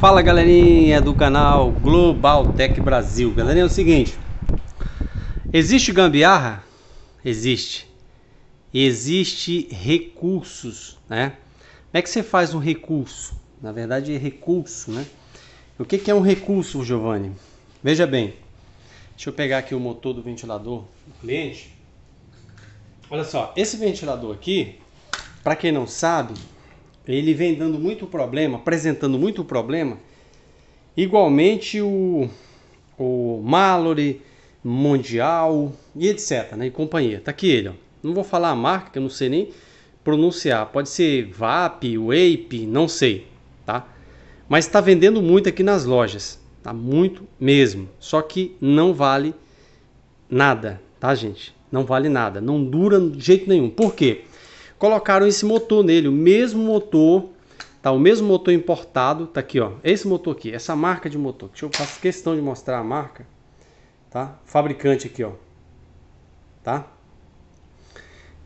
Fala galerinha do canal Global Tech Brasil. Galerinha, é o seguinte: existe gambiarra? Existe. Existem existe recursos, né? Como é que você faz um recurso? Na verdade, é recurso, né? O que, que é um recurso, Giovanni? Veja bem, deixa eu pegar aqui o motor do ventilador do cliente. Olha só, esse ventilador aqui, para quem não sabe, ele vem dando muito problema, apresentando muito problema. Igualmente o, o Mallory, Mundial e etc. Né, e companhia. Tá aqui ele, ó. Não vou falar a marca, que eu não sei nem pronunciar. Pode ser VAP, WAPE, não sei, tá? Mas está vendendo muito aqui nas lojas, tá? Muito mesmo. Só que não vale nada, tá, gente? Não vale nada. Não dura de jeito nenhum. Por quê? colocaram esse motor nele, o mesmo motor, tá? O mesmo motor importado, tá aqui, ó. Esse motor aqui, essa marca de motor. Deixa eu faço questão de mostrar a marca, tá? Fabricante aqui, ó. Tá?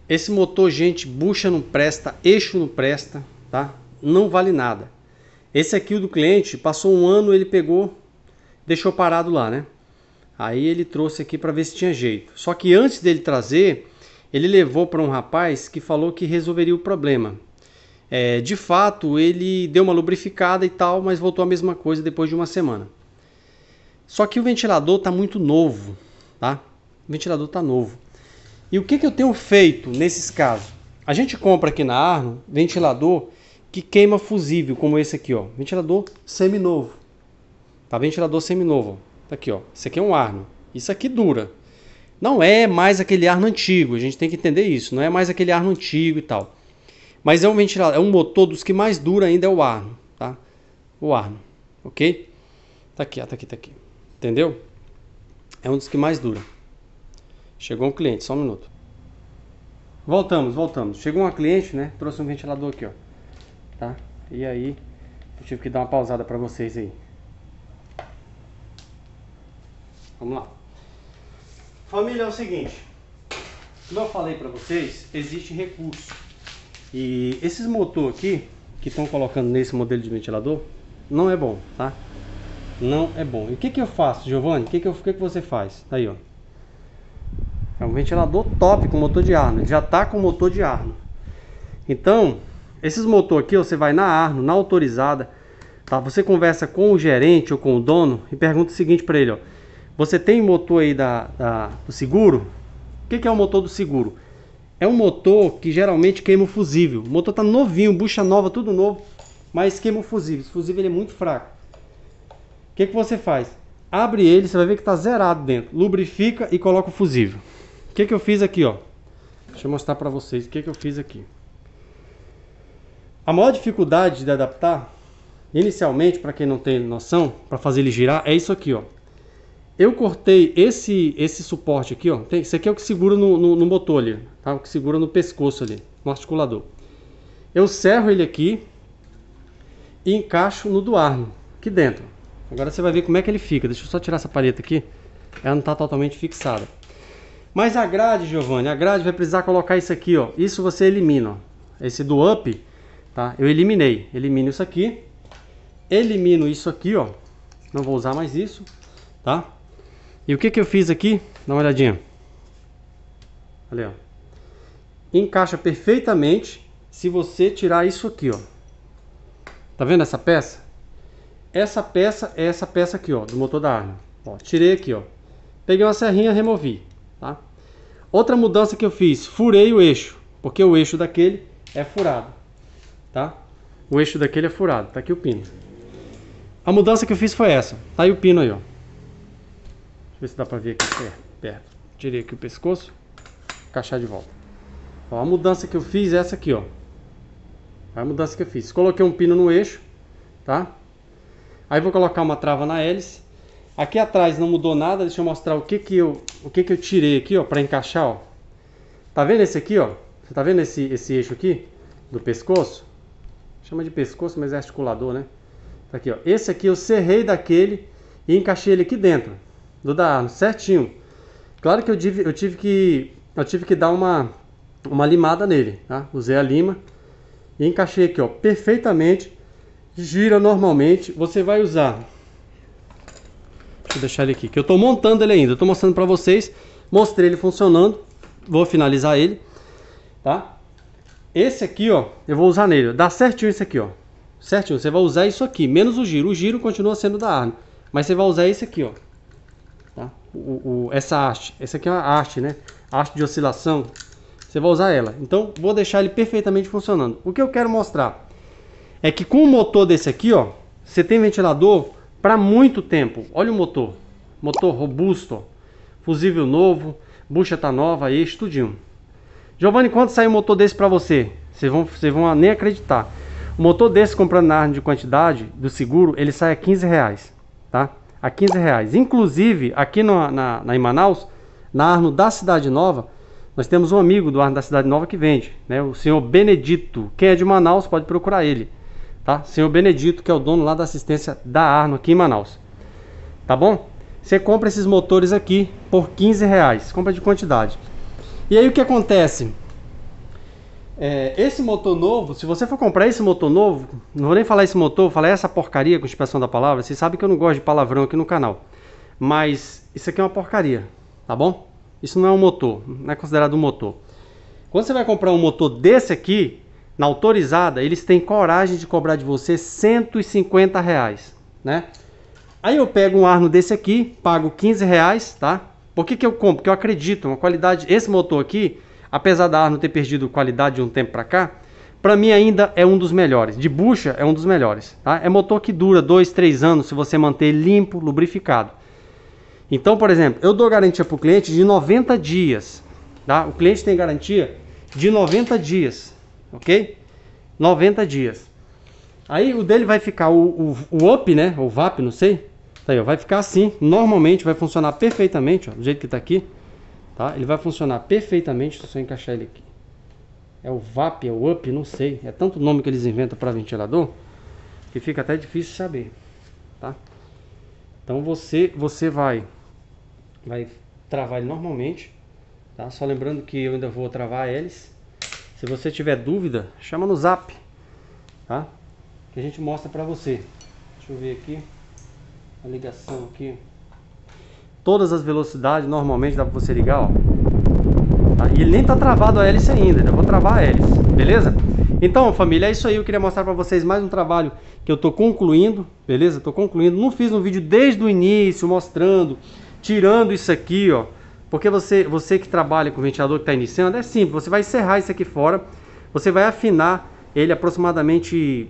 Esse motor, gente, bucha não presta, eixo não presta, tá? Não vale nada. Esse aqui o do cliente, passou um ano, ele pegou, deixou parado lá, né? Aí ele trouxe aqui para ver se tinha jeito. Só que antes dele trazer, ele levou para um rapaz que falou que resolveria o problema. É, de fato, ele deu uma lubrificada e tal, mas voltou a mesma coisa depois de uma semana. Só que o ventilador está muito novo, tá? O ventilador está novo. E o que, que eu tenho feito nesses casos? A gente compra aqui na Arno ventilador que queima fusível, como esse aqui, ó. Ventilador novo, Tá? Ventilador novo, Tá aqui, ó. Esse aqui é um Arno. Isso aqui dura. Não é mais aquele ar antigo, a gente tem que entender isso, não é mais aquele ar antigo e tal. Mas é um ventilador, é um motor dos que mais dura ainda é o ar, tá? O ar, ok? Tá aqui, ó, tá aqui, tá aqui. Entendeu? É um dos que mais dura. Chegou um cliente, só um minuto. Voltamos, voltamos. Chegou uma cliente, né? Trouxe um ventilador aqui, ó. Tá? E aí, eu tive que dar uma pausada para vocês aí. Vamos lá. Família, é o seguinte. Como eu falei para vocês, existe recurso. E esses motor aqui, que estão colocando nesse modelo de ventilador, não é bom, tá? Não é bom. E o que, que eu faço, Giovanni? O que, que, eu, que, que você faz? Tá aí, ó. É um ventilador top com motor de Arno. Já tá com motor de Arno. Então, esses motor aqui, você vai na Arno, na autorizada, tá? Você conversa com o gerente ou com o dono e pergunta o seguinte para ele, ó. Você tem motor aí da, da do seguro? O que, que é o motor do seguro? É um motor que geralmente queima o fusível. O motor tá novinho, bucha nova, tudo novo, mas queima o fusível. Esse fusível é muito fraco. O que, que você faz? Abre ele, você vai ver que tá zerado dentro. Lubrifica e coloca o fusível. O que, que eu fiz aqui, ó? Deixa eu mostrar para vocês o que, que eu fiz aqui. A maior dificuldade de adaptar, inicialmente, para quem não tem noção, para fazer ele girar, é isso aqui, ó eu cortei esse, esse suporte aqui, ó. Tem, esse aqui é o que segura no, no, no motor ali, tá? O que segura no pescoço ali, no articulador. Eu cerro ele aqui e encaixo no do arno, aqui dentro. Agora você vai ver como é que ele fica. Deixa eu só tirar essa paleta aqui. Ela não tá totalmente fixada. Mas a grade, Giovanni, a grade vai precisar colocar isso aqui, ó. Isso você elimina, ó. Esse do up, tá? Eu eliminei. Elimino isso aqui. Elimino isso aqui, ó. Não vou usar mais isso, tá? E o que, que eu fiz aqui? Dá uma olhadinha. Olha, ó. Encaixa perfeitamente se você tirar isso aqui, ó. Tá vendo essa peça? Essa peça é essa peça aqui, ó, do motor da arma. Ó, tirei aqui, ó. Peguei uma serrinha, removi, tá? Outra mudança que eu fiz, furei o eixo, porque o eixo daquele é furado, tá? O eixo daquele é furado, tá aqui o pino. A mudança que eu fiz foi essa. Tá aí o pino aí, ó ver se dá pra ver aqui perto. Tirei aqui o pescoço. Encaixar de volta. Ó, a mudança que eu fiz é essa aqui, ó. É a mudança que eu fiz. Coloquei um pino no eixo, tá? Aí vou colocar uma trava na hélice. Aqui atrás não mudou nada. Deixa eu mostrar o que que eu, o que que eu tirei aqui, ó, pra encaixar, ó. Tá vendo esse aqui, ó? Você tá vendo esse, esse eixo aqui? Do pescoço? Chama de pescoço, mas é articulador, né? Tá aqui, ó. Esse aqui eu serrei daquele e encaixei ele aqui dentro do da certinho. Claro que eu tive, eu tive que eu tive que dar uma uma limada nele, tá? Usei a lima e encaixei aqui, ó, perfeitamente. Gira normalmente. Você vai usar Deixa eu deixar ele aqui, que eu tô montando ele ainda, eu tô mostrando para vocês. Mostrei ele funcionando. Vou finalizar ele, tá? Esse aqui, ó, eu vou usar nele, dá certinho esse aqui, ó. Certinho, você vai usar isso aqui, menos o giro. O giro continua sendo da arma, mas você vai usar esse aqui, ó o, o, essa haste. Essa aqui é uma haste, né? Haste de oscilação. Você vai usar ela. Então, vou deixar ele perfeitamente funcionando. O que eu quero mostrar é que com o motor desse aqui, ó, você tem ventilador para muito tempo. Olha o motor. Motor robusto, ó. Fusível novo, bucha tá nova aí, estudinho. Giovanni, quanto sai um motor desse para você? Vocês vão, vocês vão nem acreditar. O motor desse comprando na arma de quantidade do seguro, ele sai a 15 reais, tá? a 15 reais. Inclusive, aqui no, na, na, em Manaus, na Arno da Cidade Nova, nós temos um amigo do Arno da Cidade Nova que vende, né? O senhor Benedito. Quem é de Manaus pode procurar ele, tá? Senhor Benedito, que é o dono lá da assistência da Arno aqui em Manaus. Tá bom? Você compra esses motores aqui por 15 reais, compra de quantidade. E aí o que acontece? É, esse motor novo, se você for comprar esse motor novo, não vou nem falar esse motor, vou falar essa porcaria com expressão da palavra. Vocês sabem que eu não gosto de palavrão aqui no canal. Mas isso aqui é uma porcaria, tá bom? Isso não é um motor, não é considerado um motor. Quando você vai comprar um motor desse aqui, na autorizada, eles têm coragem de cobrar de você 150 reais, né? Aí eu pego um Arno desse aqui, pago 15 reais, tá? Por que, que eu compro? Porque eu acredito, uma qualidade... Esse motor aqui, apesar da Arno ter perdido qualidade de um tempo para cá, para mim ainda é um dos melhores. De bucha é um dos melhores. Tá? É motor que dura 2, 3 anos se você manter limpo, lubrificado. Então, por exemplo, eu dou garantia para o cliente de 90 dias. Tá? O cliente tem garantia de 90 dias, ok? 90 dias. Aí o dele vai ficar o, o, o up, né? O VAP, não sei. Tá aí, ó, vai ficar assim. Normalmente vai funcionar perfeitamente, ó, do jeito que está aqui. Tá? Ele vai funcionar perfeitamente se você encaixar ele aqui. É o VAP, é o UP, não sei. É tanto nome que eles inventam para ventilador que fica até difícil saber. Tá? Então você, você vai, vai travar ele normalmente. Tá? Só lembrando que eu ainda vou travar eles. Se você tiver dúvida, chama no zap. Tá? Que a gente mostra para você. Deixa eu ver aqui. A ligação aqui todas as velocidades, normalmente dá para você ligar, ó. Tá? E ele nem tá travado a hélice ainda, eu vou travar a hélice, beleza? Então, família, é isso aí, eu queria mostrar para vocês mais um trabalho que eu tô concluindo, beleza? Tô concluindo, não fiz um vídeo desde o início, mostrando, tirando isso aqui, ó. Porque você, você que trabalha com ventilador que tá iniciando, é simples, você vai encerrar isso aqui fora, você vai afinar ele aproximadamente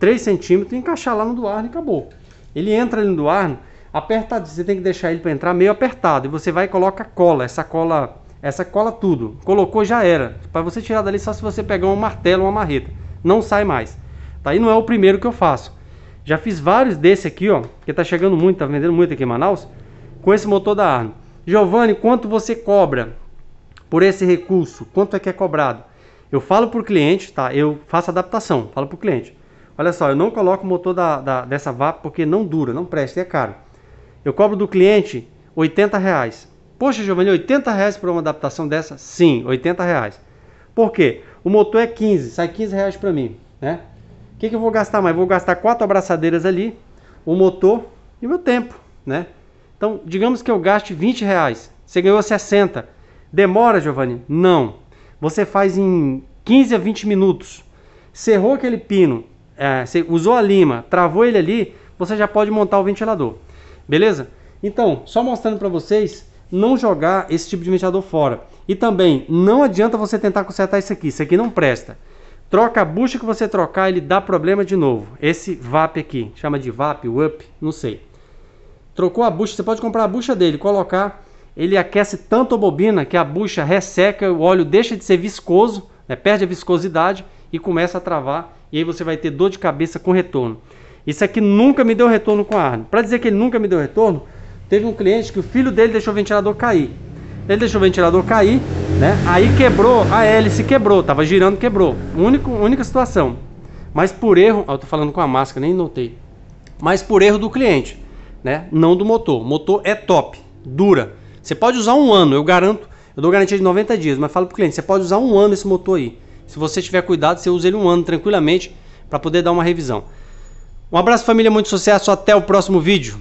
3 centímetros e encaixar lá no do ar e acabou. Ele entra ali no do ar apertado. Você tem que deixar ele para entrar meio apertado. E você vai e coloca cola, essa cola, essa cola tudo. Colocou já era. Para você tirar dali só se você pegar um martelo, uma marreta. Não sai mais. Tá aí não é o primeiro que eu faço. Já fiz vários desse aqui, ó, que tá chegando muito, tá vendendo muito aqui em Manaus, com esse motor da Arno. Giovanni, quanto você cobra por esse recurso? Quanto é que é cobrado? Eu falo pro cliente, tá? Eu faço adaptação, falo pro cliente. Olha só, eu não coloco o motor da, da, dessa VAP porque não dura, não presta, é caro. Eu cobro do cliente 80 reais. Poxa, Giovanni, 80 reais para uma adaptação dessa? Sim, 80 reais. Por quê? O motor é 15, sai 15 reais para mim, né? O que, que eu vou gastar mais? Vou gastar quatro abraçadeiras ali, o motor e o meu tempo, né? Então, digamos que eu gaste 20 reais, você ganhou 60. Demora, Giovanni? Não. Você faz em 15 a 20 minutos. Cerrou aquele pino, é, você usou a lima, travou ele ali, você já pode montar o ventilador. Beleza? Então, só mostrando para vocês, não jogar esse tipo de ventilador fora. E também, não adianta você tentar consertar isso aqui, isso aqui não presta. Troca a bucha que você trocar, ele dá problema de novo. Esse VAP aqui, chama de VAP, UP, não sei. Trocou a bucha, você pode comprar a bucha dele, colocar. Ele aquece tanto a bobina que a bucha resseca, o óleo deixa de ser viscoso, né, perde a viscosidade e começa a travar. E aí você vai ter dor de cabeça com retorno. Isso aqui nunca me deu retorno com a arma. Para dizer que ele nunca me deu retorno, teve um cliente que o filho dele deixou o ventilador cair. Ele deixou o ventilador cair, né? Aí quebrou, a hélice quebrou, tava girando, quebrou. Único, única situação. Mas por erro, eu tô falando com a máscara, nem notei. Mas por erro do cliente, né? Não do motor. O motor é top, dura. Você pode usar um ano, eu garanto. Eu dou garantia de 90 dias, mas falo pro cliente, você pode usar um ano esse motor aí. Se você tiver cuidado, você usa ele um ano tranquilamente para poder dar uma revisão. Um abraço, família, muito sucesso, até o próximo vídeo.